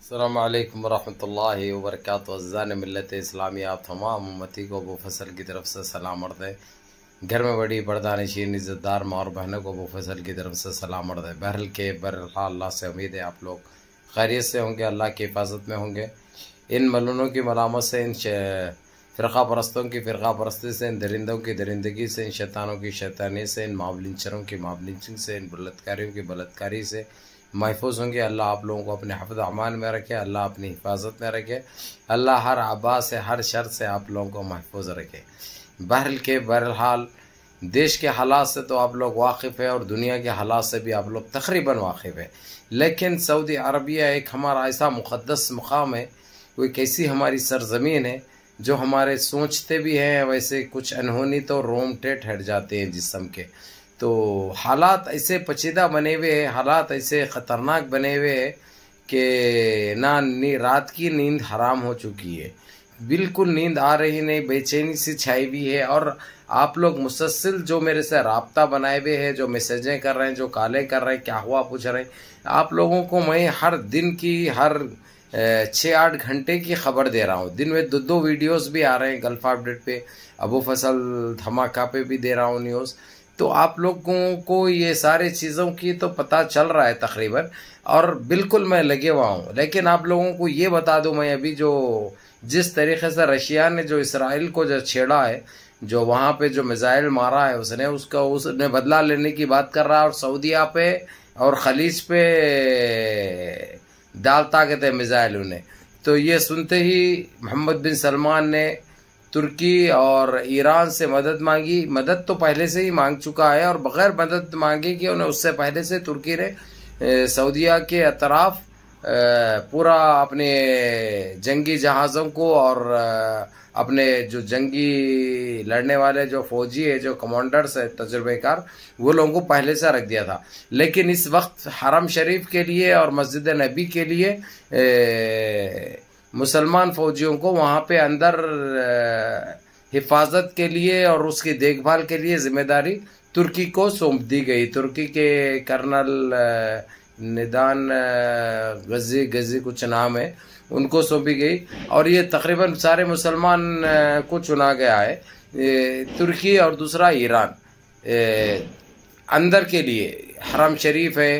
अल्लाम वरहमल वर्क अज़ान मिलत इस्लामी आप तमाम उमती को अबू फसल की तरफ से सलाम अर्द है घर में बड़ी बरदा नशीन इज़्ज़तदार माँ और बहनों को अबू फसल की तरफ से सलाम अर्द है बहरल के बर अल्लाह से उम्मीद है आप लोग खैरियत से होंगे अल्लाह की हिफाजत में होंगे इन मलूनों की मलामत से इन फ़िरका परस्तों की फ़िरका परस्ती से इन दरिंदों की दरिंदगी से इन शैतानों की शैतानी से इन मामलिंचरों की मामलिंचिंग से इन बलतकारियों की बलतकारी से महफूज होंगे अल्लाह आप लोगों को अपने हफ्त अमान में रखे अल्लाह अपनी हिफाजत में रखे अल्लाह हर आबा से हर शर से आप लोगों को महफूज रखे बहरल के बहरहाल देश के हालात से तो आप लोग वाकिफ़ है और दुनिया के हालात से भी आप लोग तकरीबन वाकिफ़ है लेकिन सऊदी अरबिया एक हमारा ऐसा मुक़दस मुकाम है कोई कैसी हमारी सरजमीन है जो हमारे सोचते भी हैं वैसे कुछ अनहोनी तो रोम टेट हट जाते हैं जिसम के तो हालात ऐसे पचीदा बने हुए हैं हालात ऐसे ख़तरनाक बने हुए हैं कि ना नी रात की नींद हराम हो चुकी है बिल्कुल नींद आ रही नहीं बेचैनी सी छाई हुई है और आप लोग मुसलसिल जो मेरे से रबता बनाए हुए हैं जो मैसेजें कर रहे हैं जो काले कर रहे हैं क्या हुआ पूछ रहे हैं आप लोगों को मैं हर दिन की हर छः आठ घंटे की खबर दे रहा हूँ दिन में दो दो वीडियोस भी आ रहे हैं गल्फ अपडेट पे अबू फसल धमाका पे भी दे रहा हूँ न्यूज़ तो आप लोगों को ये सारे चीज़ों की तो पता चल रहा है तकरीबन और बिल्कुल मैं लगे हुआ हूँ लेकिन आप लोगों को ये बता दूँ मैं अभी जो जिस तरीके से रशिया ने जो इसराइल को जो छेड़ा है जो वहाँ पे जो मिज़ाइल मारा है उसने उसका उसने बदला लेने की बात कर रहा है और सऊदिया पे और खलीज पे डालता कहते मिज़ाइल उन्हें तो ये सुनते ही मोहम्मद बिन सलमान ने तुर्की और ईरान से मदद मांगी मदद तो पहले से ही मांग चुका है और बगैर मदद मांगे कि उन्हें उससे पहले से तुर्की ने सऊदिया के अतराफ पूरा अपने जंगी जहाज़ों को और अपने जो जंगी लड़ने वाले जो फौजी है जो कमांडर्स है तजुर्बेकार वो लोगों को पहले से रख दिया था लेकिन इस वक्त हरम शरीफ के लिए और मस्जिद नबी के लिए ए, मुसलमान फौजियों को वहाँ पे अंदर हिफाजत के लिए और उसकी देखभाल के लिए जिम्मेदारी तुर्की को सौंप दी गई तुर्की के कर्नल निदान गजी गजी कुछ नाम है उनको सौंपी गई और ये तकरीबन सारे मुसलमान को चुना गया है तुर्की और दूसरा ईरान अंदर के लिए हरम शरीफ है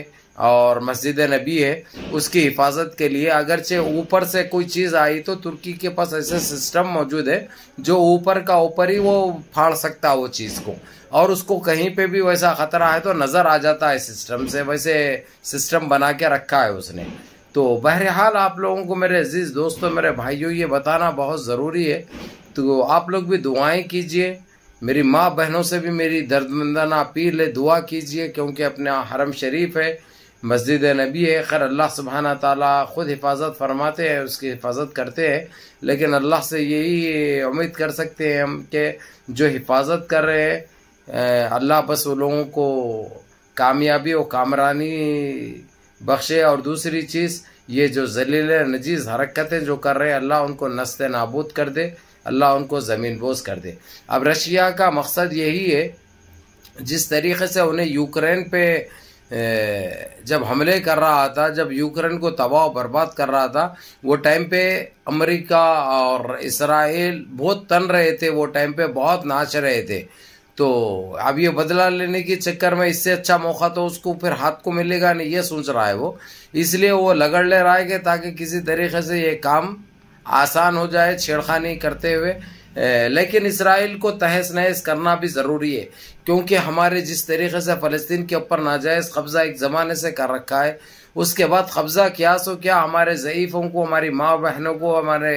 और मस्जिद नबी है उसकी हिफाजत के लिए अगरचे ऊपर से कोई चीज़ आई तो तुर्की के पास ऐसे सिस्टम मौजूद है जो ऊपर का ऊपर ही वो फाड़ सकता है वो चीज़ को और उसको कहीं पे भी वैसा ख़तरा है तो नज़र आ जाता है सिस्टम से वैसे सिस्टम बना के रखा है उसने तो बहरहाल आप लोगों को मेरे अजीज़ दोस्तों मेरे भाइयों ये बताना बहुत ज़रूरी है तो आप लोग भी दुआएँ कीजिए मेरी माँ बहनों से भी मेरी दर्दमंदाना अपील है दुआ कीजिए क्योंकि अपना हरम शरीफ है मस्जिद नबी है खैर अल्लाह सुबहाना ताला ख़ुद हिफाजत फरमाते हैं उसकी हिफाजत करते हैं लेकिन अल्लाह से यही उम्मीद कर सकते हैं हम कि जो हिफाजत कर रहे हैं अल्लाह बस वो लोगों को कामयाबी और कामरानी बख्शे और दूसरी चीज़ ये जो जलील नजीज हरकतें जो कर रहे हैं अल्लाह उनको नस्त नाबूद कर दे अल्लाह उनको ज़मीन बोज कर दे अब रशिया का मकसद यही है जिस तरीके से उन्हें यूक्रेन पर जब हमले कर रहा था जब यूक्रेन को तबाह बर्बाद कर रहा था वो टाइम पे अमेरिका और इसराइल बहुत तन रहे थे वो टाइम पे बहुत नाच रहे थे तो अब ये बदला लेने के चक्कर में इससे अच्छा मौका तो उसको फिर हाथ को मिलेगा नहीं ये सोच रहा है वो इसलिए वो लगड़ ले रहा है कि ताकि किसी तरीके से ये काम आसान हो जाए छेड़खानी करते हुए लेकिन इसराइल को तहस नहस करना भी ज़रूरी है क्योंकि हमारे जिस तरीके से फ़लस्तीन के ऊपर नाजायज़ कब्ज़ा एक ज़माने से कर रखा है उसके बाद कब्ज़ा क्या सो क्या हमारे ज़यीफ़ों को हमारी माँ बहनों को हमारे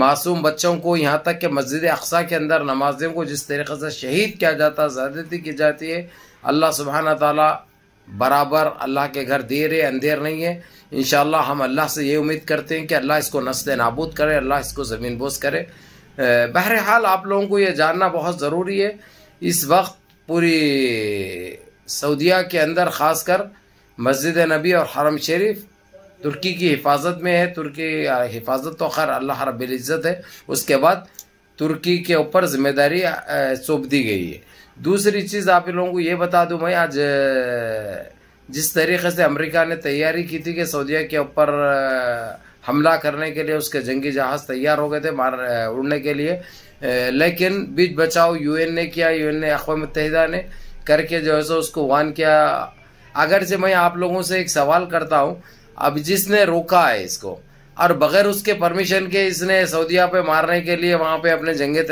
मासूम बच्चों को यहाँ तक कि मस्जिद अकसा के अंदर नमाजियों को जिस तरीके से शहीद किया जाता है ज़्यादती की जाती है अल्लाह सुबहाना ताली बराबर अल्लाह के घर देर है अंधेर नहीं है इन हम अल्लाह से ये उम्मीद करते हैं कि अल्लाह इसको नस्ल नाबूद करे अल्लाह इसको ज़मीन बोस करे बहरहाल आप लोगों को ये जानना बहुत ज़रूरी है इस वक्त पूरी सऊदिया के अंदर ख़ासकर मस्जिद नबी और हरम शरीफ तुर्की की हिफाजत में है तुर्की हिफाजत तो खैर अल्लाह रबिल्ज़त है उसके बाद तुर्की के ऊपर जिम्मेदारी सौंप दी गई है दूसरी चीज़ आप लोगों को ये बता दूं मैं आज जिस तरीके से अमेरिका ने तैयारी की थी कि सऊदिया के ऊपर हमला करने के लिए उसके जंगी जहाज़ तैयार हो गए थे मार उड़ने के लिए लेकिन बीच बचाव यूएन ने किया यूएन ने अकवा मुतहदा ने करके जो है सो उसको वान किया अगर से मैं आप लोगों से एक सवाल करता हूँ अब जिसने रोका है इसको और बगैर उसके परमिशन के इसने सऊदिया पे मारने के लिए वहाँ पे अपने जंगे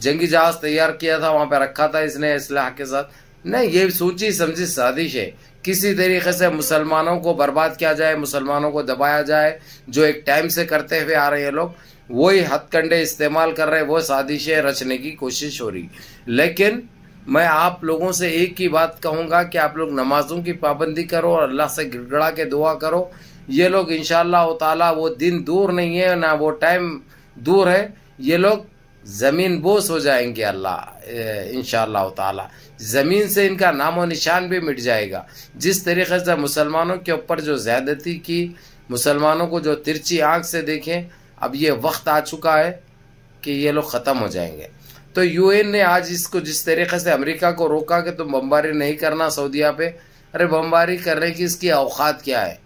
जंगी जहाज तैयार किया था वहाँ पे रखा था इसने इसलाह के साथ नहीं ये सोची समझी साजिश है किसी तरीके से मुसलमानों को बर्बाद किया जाए मुसलमानों को दबाया जाए जो एक टाइम से करते हुए आ रहे हैं लोग वही हथकंडे इस्तेमाल कर रहे हैं वो साजिशें रचने की कोशिश हो रही लेकिन मैं आप लोगों से एक ही बात कहूँगा कि आप लोग नमाजों की पाबंदी करो और अल्लाह से गिड़गड़ा के दुआ करो ये लोग इन वो दिन दूर नहीं है ना वो टाइम दूर है ये लोग ज़मीन बोस हो जाएंगे अल्लाह इन ताला ज़मीन से इनका नामो निशान भी मिट जाएगा जिस तरीके से मुसलमानों के ऊपर जो ज़्यादती की मुसलमानों को जो तिरछी आंख से देखें अब ये वक्त आ चुका है कि ये लोग ख़त्म हो जाएंगे तो यूएन ने आज इसको जिस तरीके से अमेरिका को रोका कि तुम बमबारी नहीं करना सऊदिया पे अरे बमबारी करने की इसकी अवकात क्या है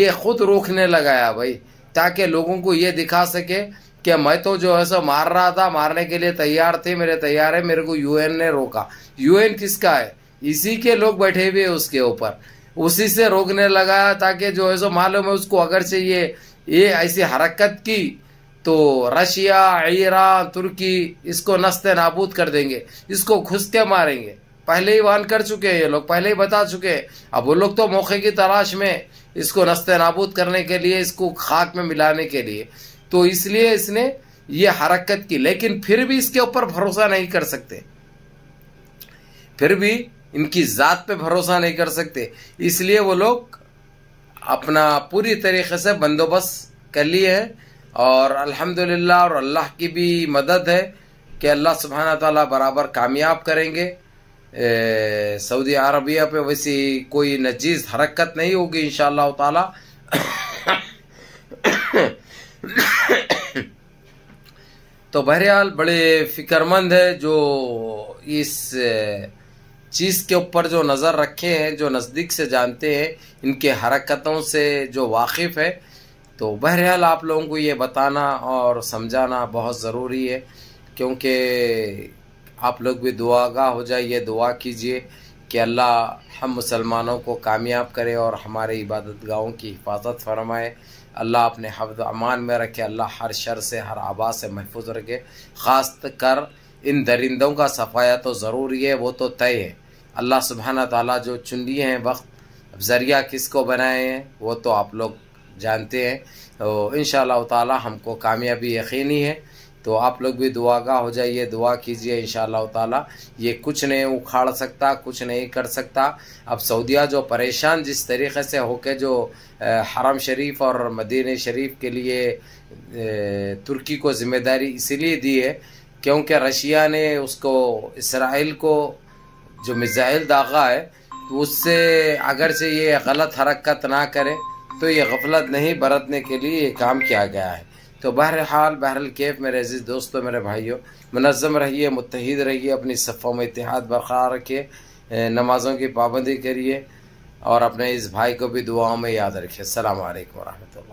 ये खुद रोकने लगाया भाई ताकि लोगों को ये दिखा सके कि मैं तो जो है सो मार रहा था मारने के लिए तैयार थे मेरे तैयार है मेरे को यूएन ने रोका यूएन किसका है इसी के लोग बैठे हुए उसके ऊपर उसी से रोकने लगा ताकि जो है सो मालूम है उसको अगर से ये ये ऐसी हरकत की तो रशिया ईरान तुर्की इसको नस्ते नाबूद कर देंगे इसको घुस के मारेंगे पहले ही वान कर चुके हैं ये लोग पहले ही बता चुके हैं अब वो लोग तो मौके की तलाश में इसको नस्ते नाबूद करने के लिए इसको खाक में मिलाने के लिए तो इसलिए इसने ये हरकत की लेकिन फिर भी इसके ऊपर भरोसा नहीं कर सकते फिर भी इनकी ज़ात पे भरोसा नहीं कर सकते इसलिए वो लोग अपना पूरी तरीके से बंदोबस्त कर लिए है और अल्हम्दुलिल्लाह और अल्लाह की भी मदद है कि अल्लाह सुबहाना तला बराबर कामयाब करेंगे सऊदी अरबिया पे वैसी कोई नजीज हरकत नहीं होगी इन तो बहरहाल बड़े फिक्रमंद है जो इस चीज़ के ऊपर जो नज़र रखे हैं जो नज़दीक से जानते हैं इनके हरकतों से जो वाकिफ़ है तो बहरहाल आप लोगों को ये बताना और समझाना बहुत ज़रूरी है क्योंकि आप लोग भी दुआगा हो जाइए दुआ कीजिए कि अल्लाह हम मुसलमानों को कामयाब करे और हमारे इबादत गाहों की हिफाजत फरमाए अल्लाह अपने हफ्ज अमान में रखे अल्लाह हर शर से हर आबा से महफूज रखे ख़ास कर इन दरिंदों का सफाया तो ज़रूरी है वो तो तय है अल्लाह सुबहाना ताला जो चुन लिए हैं वक्त ज़रिया किस को बनाए हैं वो तो आप लोग जानते हैं तो इन शाह तमको कामयाबी यकीनी है तो आप लोग भी दुआ का हो जाइए दुआ कीजिए इन ताला ये कुछ नहीं उखाड़ सकता कुछ नहीं कर सकता अब सऊदिया जो परेशान जिस तरीके से होके जो हरम शरीफ और मदीन शरीफ के लिए तुर्की को जिम्मेदारी इसीलिए दी है क्योंकि रशिया ने उसको इसराइल को जो मिज़ाइल दागा है तो उससे अगर से ये गलत हरकत ना करें तो ये गफलत नहीं बरतने के लिए ये काम किया गया है तो बहरहाल बहरल कैफ मेरे अजीज़ दोस्तों मेरे भाइयों मनज़म रहिए मुतहद रहिए अपनी सफ़ों में इतिहाद बरकरार रखिए नमाज़ों की पाबंदी करिए और अपने इस भाई को भी दुआओं में याद रखिए अल्लाम वरहमल